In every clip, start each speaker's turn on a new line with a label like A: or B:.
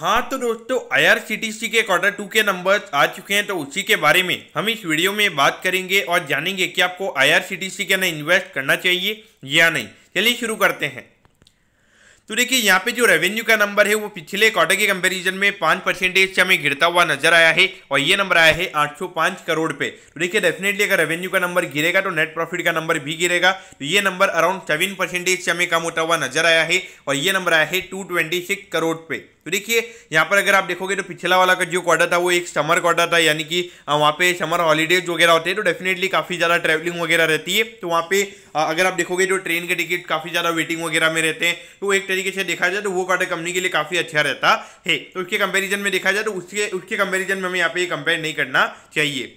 A: हाँ तो दोस्तों आईआरसीटीसी के क्वार्टर टू के नंबर आ चुके हैं तो उसी के बारे में हम इस वीडियो में बात करेंगे और जानेंगे कि आपको आईआरसीटीसी के अंदर इन्वेस्ट करना चाहिए या नहीं चलिए शुरू करते हैं तो देखिए यहाँ पे जो रेवेन्यू का नंबर है वो पिछले क्वार्टर के कंपैरिजन में पाँच परसेंटेज से हमें गिरता हुआ नजर आया है और ये नंबर आया है 805 करोड़ पे तो देखिए डेफिनेटली अगर रेवेन्यू का नंबर गिरेगा तो नेट प्रॉफिट का नंबर भी गिरेगा तो ये नंबर अराउंड सेवन परसेंटेज से हमें कम होता हुआ नजर आया है और ये नंबर आया है टू करोड़ पे तो देखिए यहाँ पर अगर आप देखोगे तो पिछला वाला का जो क्वार्टर था वो एक समर क्वार्टर था यानी कि वहाँ पे समर हॉलीडेज वगैरह होते हैं तो डेफिनेटली काफ़ी ज़्यादा ट्रैवलिंग वगैरह रहती है तो वहाँ पे अगर आप देखोगे तो ट्रेन के टिकट काफ़ी ज़्यादा वेटिंग वगैरह में रहते हैं तो एक तरीके से देखा जाए तो वो क्वार्टर कंपनी के लिए काफ़ी अच्छा रहता है तो उसके कंपेरिजन में देखा जाए तो उसके उसके कंपेरिजन में हमें यहाँ पर कंपेयर नहीं करना चाहिए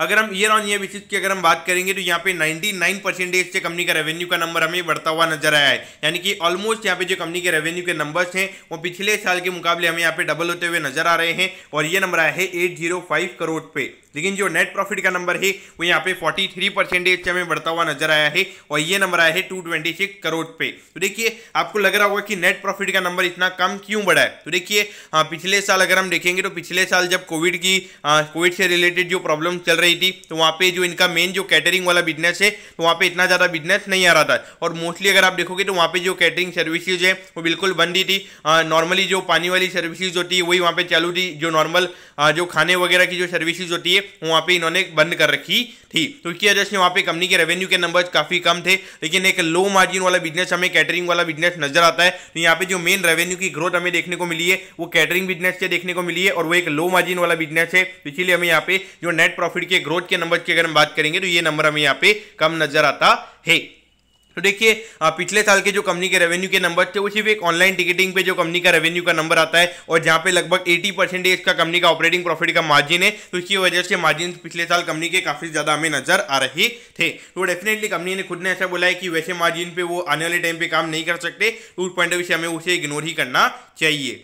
A: अगर हम ईयर ऑन ईयर बेसिस की अगर हम बात करेंगे तो यहाँ पे 99 परसेंटेज से कंपनी का रेवेन्यू का नंबर हमें बढ़ता हुआ नजर आया है यानी कि ऑलमोस्ट यहाँ पे जो कंपनी के रेवेन्यू के नंबर्स हैं वो पिछले साल के मुकाबले हमें यहाँ पे डबल होते हुए नजर आ रहे हैं और ये नंबर आया है एट करोड़ पे लेकिन जो नेट प्रॉफिट का नंबर है वो यहाँ पे 43 परसेंटेज से हमें बढ़ता हुआ नजर आया है और ये नंबर आया है 226 करोड़ पे तो देखिए आपको लग रहा होगा कि नेट प्रॉफिट का नंबर इतना कम क्यों बढ़ा है तो देखिए हाँ, पिछले साल अगर हम देखेंगे तो पिछले साल जब कोविड की कोविड हाँ, से रिलेटेड जो प्रॉब्लम चल रही थी तो वहाँ पे जो इनका मेन जो कैटरिंग वाला बिजनेस है तो वहाँ पे इतना ज़्यादा बिजनेस नहीं आ रहा था और मोस्टली अगर आप देखोगे तो वहाँ पे जो कैटरिंग सर्विसेज है वो बिल्कुल बंद ही थी नॉर्मली जो पानी वाली सर्विसेज होती है वही वहाँ पर चालू थी जो नॉर्मल जो खाने वगैरह की जो सर्विसेज होती है वहाँ पर इन्होंने बंद कर रखी थी तो इसकी वजह से वहाँ पर कंपनी के रेवेन्यू के नंबर्स काफ़ी कम थे लेकिन एक लो मार्जिन वाला बिजनेस हमें कैटरिंग वाला बिजनेस नजर आता है तो यहाँ पर जो मेन रेवेन्यू की ग्रोथ हमें देखने को मिली है वो कैटरिंग बिजनेस से देखने को मिली है और वो एक लो मार्जिन वाला बिजनेस है तो इसीलिए हमें यहाँ पे जो नेट प्रॉफिट के ग्रोथ के नंबर की अगर हम बात करेंगे तो ये नंबर हमें यहाँ पे कम नजर आता है तो देखिए पिछले साल के जो कंपनी के रेवेन्यू के नंबर थे वो सिर्फ एक ऑनलाइन टिकटिंग पे जो कंपनी का रेवेन्यू का नंबर आता है और जहाँ पे लगभग 80 परसेंटेज का कंपनी का ऑपरेटिंग प्रॉफिट का मार्जिन है तो इसकी वजह से मार्जिन पिछले साल कंपनी के काफ़ी ज़्यादा हमें नजर आ रहे थे तो डेफिनेटली कंपनी ने खुद ने ऐसा बोला है कि वैसे मार्जिन पर वो आने वाले टाइम पर काम नहीं कर सकते तो उस पॉइंट ऑफ व्यू से हमें उसे इग्नोर ही करना चाहिए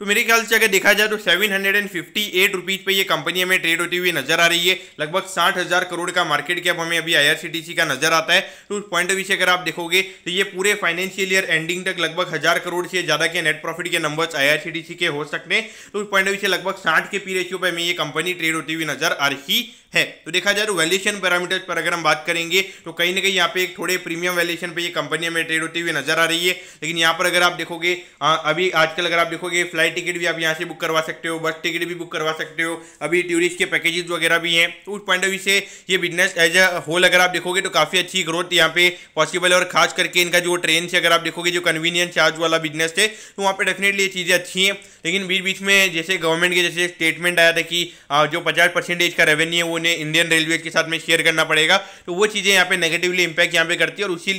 A: तो मेरे ख्याल से अगर देखा जाए तो seven hundred and fifty eight rupees पर यह कंपनी हमें ट्रेड होती हुई नजर आ रही है लगभग साठ हज़ार करोड़ का मार्केट कैप हमें अभी आई का नजर आता है तो उस पॉइंट ऑफ व्यू से अगर आप देखोगे तो ये पूरे फाइनेंशियल ईयर एंडिंग तक लगभग हज़ार करोड़ से ज़्यादा के नेट प्रॉफिट के नंबर आई के हो सकते हैं तो उस पॉइंट ऑफ व्यू से लगभग साठ के पी रेशियो पर हमें ये कंपनी ट्रेड होती हुई नजर आ रही है तो देखा जाए तो वैल्यूएशन पैरामीटर्स पर अगर हम बात करेंगे तो कहीं ना कहीं यहाँ पे एक थोड़े प्रीमियम वैल्यूएशन पे ये कंपनी हमें ट्रेड होती हुई नजर आ रही है लेकिन यहाँ पर अगर आप देखोगे अभी आजकल अगर आप देखोगे फ्लाइट फ्लाइट टिकट भी आप यहाँ से बुक करवा सकते हो बस टिकट भी बुक करवा सकते हो अभी टूरिस्ट के पैकेजेस वगैरह भी हैं तो उस पॉइंट ऑफ व्यू से ये बिजनेस एज अ होल अगर आप देखोगे तो काफ़ी अच्छी ग्रोथ यहाँ पे पॉसिबल है और खास करके इनका जो ट्रेन से अगर आप देखोगे जो कन्वीनियंस चार्ज वाला बिजनेस है तो वहाँ पर डेफिनेटली ये चीज़ें अच्छी हैं लेकिन बीच बीच में जैसे गवर्नमेंट के जैसे स्टेटमेंट आया था कि जो पचास परसेंटेज का रेवेन्यू है वो उन्हें इंडियन रेलवे के साथ में शेयर करना पड़ेगा तो वो चीज़ें यहाँ पे नेगेटिवली इंपैक्ट यहाँ पे करती है और उसी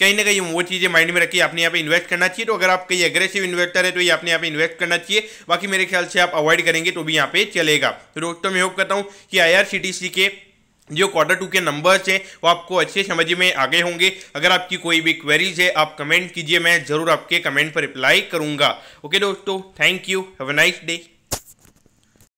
A: कहीं ना कहीं वो चीज़ें माइंड में रखिए आपने यहाँ पे इन्वेस्ट करना चाहिए तो अगर आप कहीं एग्रेसिव इन्वेस्टर है तो ये आपने यहाँ पे इन्वेस्ट करना चाहिए बाकी मेरे ख्याल से आप अवॉइड करेंगे तो भी यहाँ पे चलेगा तो दोस्तों मैं होप करता हूँ कि आई के जो क्वार्टर टू के नंबर्स हैं वो आपको अच्छे समझ में आगे होंगे अगर आपकी कोई भी क्वेरीज है आप कमेंट कीजिए मैं ज़रूर आपके कमेंट पर रिप्लाई करूँगा ओके दोस्तों thank you have a nice day